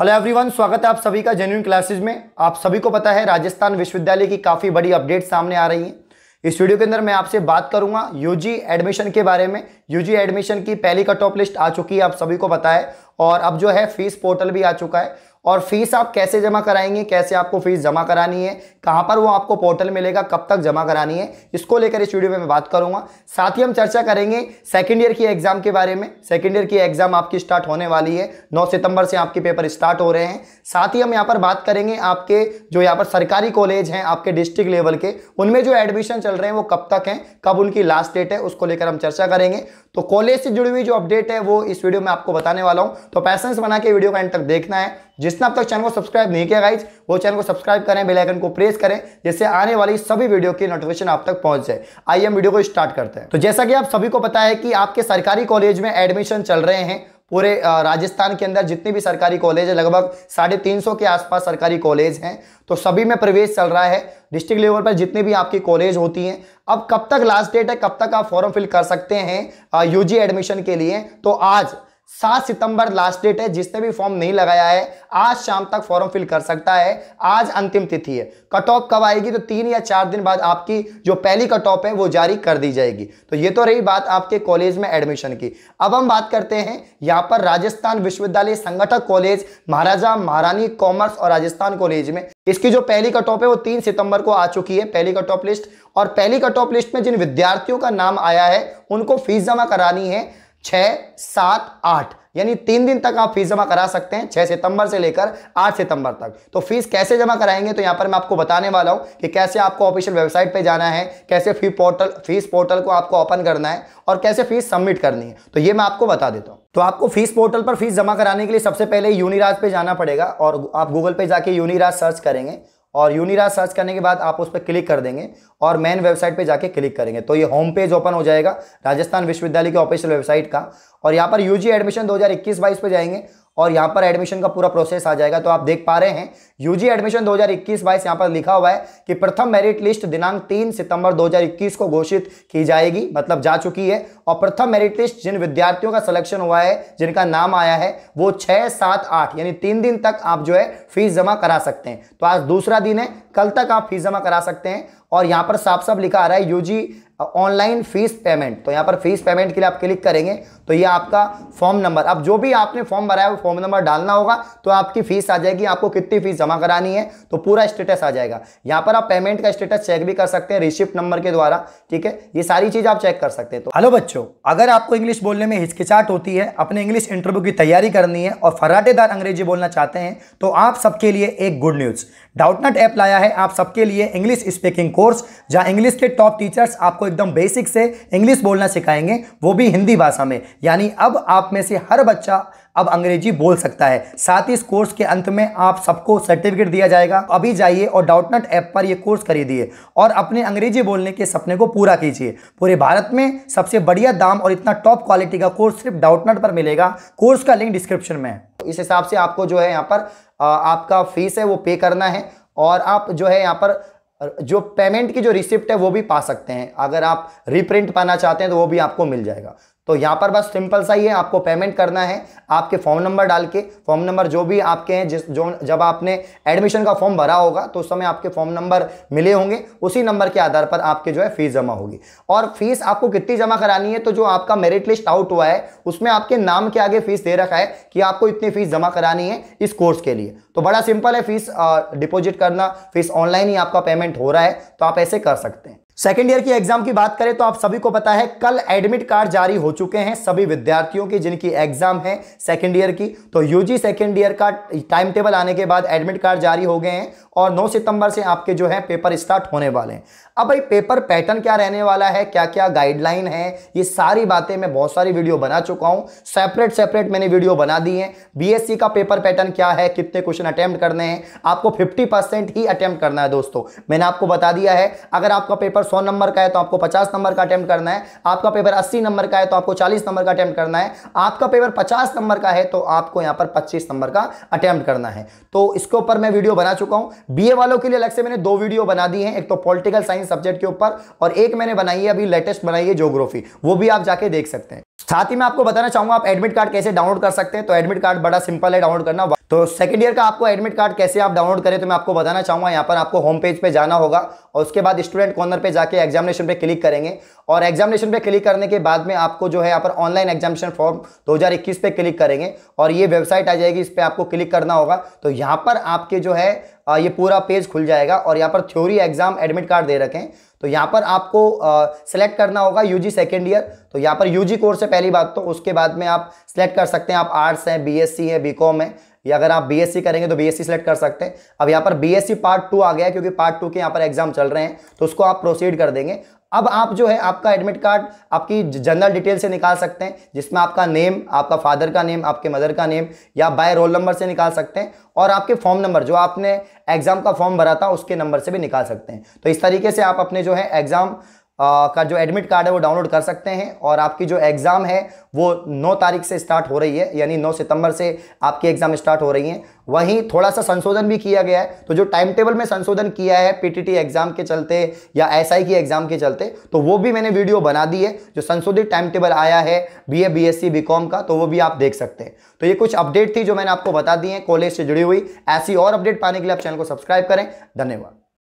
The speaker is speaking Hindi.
हेलो एवरीवन स्वागत है आप सभी का जेन्यून क्लासेज में आप सभी को पता है राजस्थान विश्वविद्यालय की काफ़ी बड़ी अपडेट सामने आ रही है इस वीडियो के अंदर मैं आपसे बात करूंगा यूजी एडमिशन के बारे में यूजी एडमिशन की पहली कट ऑफ लिस्ट आ चुकी है आप सभी को पता है और अब जो है फीस पोर्टल भी आ चुका है और फीस आप कैसे जमा कराएंगे कैसे आपको फीस जमा करानी है कहां पर वो आपको पोर्टल मिलेगा कब तक जमा करानी है इसको लेकर इस वीडियो में मैं बात करूंगा साथ ही हम चर्चा करेंगे सेकेंड ईयर की एग्जाम के बारे में सेकेंड ईयर की एग्जाम आपकी स्टार्ट होने वाली है नौ सितंबर से आपके पेपर स्टार्ट हो रहे हैं साथ ही हम यहाँ पर बात करेंगे आपके जो यहाँ पर सरकारी कॉलेज हैं आपके डिस्ट्रिक्ट लेवल के उनमें जो एडमिशन चल रहे हैं वो कब तक हैं कब उनकी लास्ट डेट है उसको लेकर हम चर्चा करेंगे तो कॉलेज से जुड़ी हुई जो अपडेट है वो इस वीडियो में आपको बताने वाला हूँ तो पैसेंस बना के वीडियो का एंड तक देखना है जिसने अब तक चैनल को सब्सक्राइब नहीं किया गाइज वो चैनल को सब्सक्राइब करें बेलाइकन को प्रेस करें जिससे आने वाली सभी वीडियो की नोटिफिकेशन आप तक पहुंच जाए आइए हम वीडियो को स्टार्ट करते हैं तो जैसा कि आप सभी को पता है कि आपके सरकारी कॉलेज में एडमिशन चल रहे हैं पूरे राजस्थान के अंदर जितने भी सरकारी कॉलेज है लगभग साढ़े तीन सौ के आसपास सरकारी कॉलेज हैं तो सभी में प्रवेश चल रहा है डिस्ट्रिक्ट लेवल पर जितने भी आपकी कॉलेज होती हैं अब कब तक लास्ट डेट है कब तक आप फॉर्म फिल कर सकते हैं यूजी एडमिशन के लिए तो आज सात सितंबर लास्ट डेट है जिसने भी फॉर्म नहीं लगाया है आज शाम तक फॉर्म फिल कर सकता है आज अंतिम तिथि है कट ऑफ कब आएगी तो तीन या चार दिन बाद आपकी जो पहली कट ऑफ है वो जारी कर दी जाएगी तो ये तो रही बात आपके कॉलेज में एडमिशन की अब हम बात करते हैं यहाँ पर राजस्थान विश्वविद्यालय संगठक कॉलेज महाराजा महारानी कॉमर्स और राजस्थान कॉलेज में इसकी जो पहली कट ऑफ है वो तीन सितंबर को आ चुकी है पहली कट ऑफ लिस्ट और पहली कट ऑफ लिस्ट में जिन विद्यार्थियों का नाम आया है उनको फीस जमा करानी है छः सात आठ यानी तीन दिन तक आप फीस जमा करा सकते हैं छः सितंबर से लेकर आठ सितंबर तक तो फीस कैसे जमा कराएंगे तो यहाँ पर मैं आपको बताने वाला हूँ कि कैसे आपको ऑफिशियल वेबसाइट पे जाना है कैसे फी पोर्टल फीस पोर्टल को आपको ओपन करना है और कैसे फीस सबमिट करनी है तो ये मैं आपको बता देता हूँ तो आपको फीस पोर्टल पर फीस जमा कराने के लिए सबसे पहले यूनिराज पे जाना पड़ेगा और आप गूगल पे जाके यूनिराज सर्च करेंगे और यूनिराज सर्च करने के बाद आप उस पर क्लिक कर देंगे और मेन वेबसाइट पे जाके क्लिक करेंगे तो ये होम पेज ओपन हो जाएगा राजस्थान विश्वविद्यालय के ऑफिशियल वेबसाइट का और यहाँ पर यूजी एडमिशन 2021-22 पे जाएंगे और यहाँ पर एडमिशन का पूरा प्रोसेस आ जाएगा तो आप देख पा रहे हैं यूजी एडमिशन 2021 इक्कीस यहाँ पर लिखा हुआ है कि प्रथम मेरिट लिस्ट दिनांक 3 सितंबर 2021 को घोषित की जाएगी मतलब जा चुकी है और प्रथम मेरिट लिस्ट जिन विद्यार्थियों का सिलेक्शन हुआ है जिनका नाम आया है वो छः सात आठ यानी तीन दिन तक आप जो है फीस जमा करा सकते हैं तो आज दूसरा दिन है कल तक आप फीस जमा करा सकते हैं और यहाँ पर साफ साफ लिखा आ रहा है यूजी ऑनलाइन फीस पेमेंट तो यहाँ पर फीस पेमेंट के लिए आप क्लिक करेंगे तो ये आपका फॉर्म नंबर अब जो भी आपने फॉर्म भराया वो फॉर्म नंबर डालना होगा तो आपकी फीस आ जाएगी आपको कितनी फीस जमा करानी है तो पूरा स्टेटस आ जाएगा यहाँ पर आप पेमेंट का स्टेटस चेक भी कर सकते हैं रिसिप्ट नंबर के द्वारा ठीक है ये सारी चीज़ आप चेक कर सकते हैं तो हेलो बच्चों अगर आपको इंग्लिश बोलने में हिचकिचाहट होती है अपने इंग्लिश इंटरव्यू की तैयारी करनी है और फराटेदार अंग्रेजी बोलना चाहते हैं तो आप सबके लिए एक गुड न्यूज़ डाउटनट ऐप लाया है है आप सबके लिए इंग्लिश स्पीकिंग कोर्स जहाँ इंग्लिश के टॉप टीचर्स आपको एकदम बेसिक से इंग्लिश बोलना सिखाएंगे वो भी हिंदी भाषा में यानी अब आप में से हर बच्चा अब अंग्रेजी बोल सकता है साथ ही इस कोर्स के अंत में आप सबको सर्टिफिकेट दिया जाएगा अभी जाइए और डाउटनट ऐप पर यह कोर्स खरीदिए और अपने अंग्रेजी बोलने के सपने को पूरा कीजिए पूरे भारत में सबसे बढ़िया दाम और इतना टॉप क्वालिटी का कोर्स सिर्फ डाउटनट पर मिलेगा कोर्स का लिंक डिस्क्रिप्शन में है इस हिसाब से आपको जो है यहाँ पर आपका फीस है वो पे करना है और आप जो है यहाँ पर जो पेमेंट की जो रिसिप्ट है वो भी पा सकते हैं अगर आप रिप्रिंट पाना चाहते हैं तो वो भी आपको मिल जाएगा तो यहाँ पर बस सिंपल सा ही है आपको पेमेंट करना है आपके फॉर्म नंबर डाल के फॉर्म नंबर जो भी आपके हैं जिस जो जब आपने एडमिशन का फॉर्म भरा होगा तो उस समय आपके फॉर्म नंबर मिले होंगे उसी नंबर के आधार पर आपके जो है फीस जमा होगी और फीस आपको कितनी जमा करानी है तो जो आपका मेरिट लिस्ट आउट हुआ है उसमें आपके नाम के आगे फीस दे रखा है कि आपको इतनी फीस जमा करानी है इस कोर्स के लिए तो बड़ा सिंपल है फीस डिपोजिट करना फीस ऑनलाइन ही आपका पेमेंट हो रहा है तो आप ऐसे कर सकते हैं सेकेंड ईयर की एग्जाम की बात करें तो आप सभी को पता है कल एडमिट कार्ड जारी हो चुके हैं सभी विद्यार्थियों के जिनकी एग्जाम है सेकेंड ईयर की तो यूजी सेकेंड ईयर का टाइम टेबल आने के बाद एडमिट कार्ड जारी हो गए हैं और 9 सितंबर से आपके जो है पेपर स्टार्ट होने वाले हैं अब भाई पेपर पैटर्न क्या रहने वाला है क्या क्या गाइडलाइन है ये सारी बातें मैं बहुत सारी वीडियो बना चुका हूँ सेपरेट सेपरेट मैंने वीडियो बना दी है बी का पेपर पैटर्न क्या है कितने क्वेश्चन अटैम्प्ट करने हैं आपको फिफ्टी ही अटैम्प्ट करना है दोस्तों मैंने आपको बता दिया है अगर आपका पेपर पेपर सौ नंबर का है तो आपको पचास नंबर का अटैम्प्ट करना है आपका पेपर अस्सी नंबर का है तो आपको चालीस नंबर का अटैम्प्ट करना है आपका पेपर पचास नंबर का है तो आपको यहाँ पर पच्चीस नंबर का अटैम्प्ट करना है तो इसके ऊपर मैं वीडियो बना चुका हूँ बी वालों के लिए अलग से मैंने दो वीडियो बना दी है एक तो पॉलिटिकल साइंस सब्जेक्ट के ऊपर और एक मैंने बनाई है अभी लेटेस्ट बनाई है जोग्राफी वो भी आप जाके देख सकते हैं साथ ही मैं आपको बताना चाहूंगा आप एडमिट कार्ड कैसे डाउनलोड कर सकते हैं तो एडमिट कार्ड बड़ा सिंपल है डाउनलोड करना तो सेकेंड ईयर का आपको एडमिट कार्ड कैसे आप डाउनलोड करें तो मैं आपको बताना चाहूँगा यहाँ पर आपको होम पेज पे जाना होगा और उसके बाद स्टूडेंट कॉर्नर पे जाके एग्जामिनेशन पे क्लिक करेंगे और एग्जामिनेशन पे क्लिक करने के बाद में आपको जो है यहाँ पर ऑनलाइन एग्जामिनेशन फॉर्म 2021 पे क्लिक करेंगे और ये वेबसाइट आ जाएगी इस पर आपको क्लिक करना होगा तो यहाँ पर आपके जो है ये पूरा पेज खुल जाएगा और यहाँ पर थ्योरी एग्जाम एडमिट कार्ड दे रखें तो यहाँ पर आपको सेलेक्ट करना होगा यू सेकेंड ईयर तो यहाँ पर यू कोर्स है पहली बात तो उसके बाद में आप सेलेक्ट कर सकते हैं आप आर्ट्स हैं बी है बीकॉम है या अगर आप बीएससी करेंगे तो बीएससी सिलेक्ट कर सकते हैं अब यहाँ पर बीएससी पार्ट टू आ गया क्योंकि पार्ट टू के यहाँ पर एग्जाम चल रहे हैं तो उसको आप प्रोसीड कर देंगे अब आप जो है आपका एडमिट कार्ड आपकी जनरल डिटेल से निकाल सकते हैं जिसमें आपका नेम आपका फादर का नेम आपके मदर का नेम या बाय रोल नंबर से निकाल सकते हैं और आपके फॉर्म नंबर जो आपने एग्जाम का फॉर्म भरा था उसके नंबर से भी निकाल सकते हैं तो इस तरीके से आप अपने जो है एग्जाम का जो एडमिट कार्ड है वो डाउनलोड कर सकते हैं और आपकी जो एग्ज़ाम है वो 9 तारीख से स्टार्ट हो रही है यानी 9 सितंबर से आपकी एग्ज़ाम स्टार्ट हो रही हैं वहीं थोड़ा सा संशोधन भी किया गया है तो जो टाइम टेबल में संशोधन किया है पीटीटी एग्ज़ाम के चलते या एसआई की एग्ज़ाम के चलते तो वो भी मैंने वीडियो बना दी है जो संशोधित टाइम टेबल आया है बी ए बी का तो वो भी आप देख सकते हैं तो ये कुछ अपडेट थी जो मैंने आपको बता दी है कॉलेज से जुड़ी हुई ऐसी और अपडेट पाने के लिए आप चैनल को सब्सक्राइब करें धन्यवाद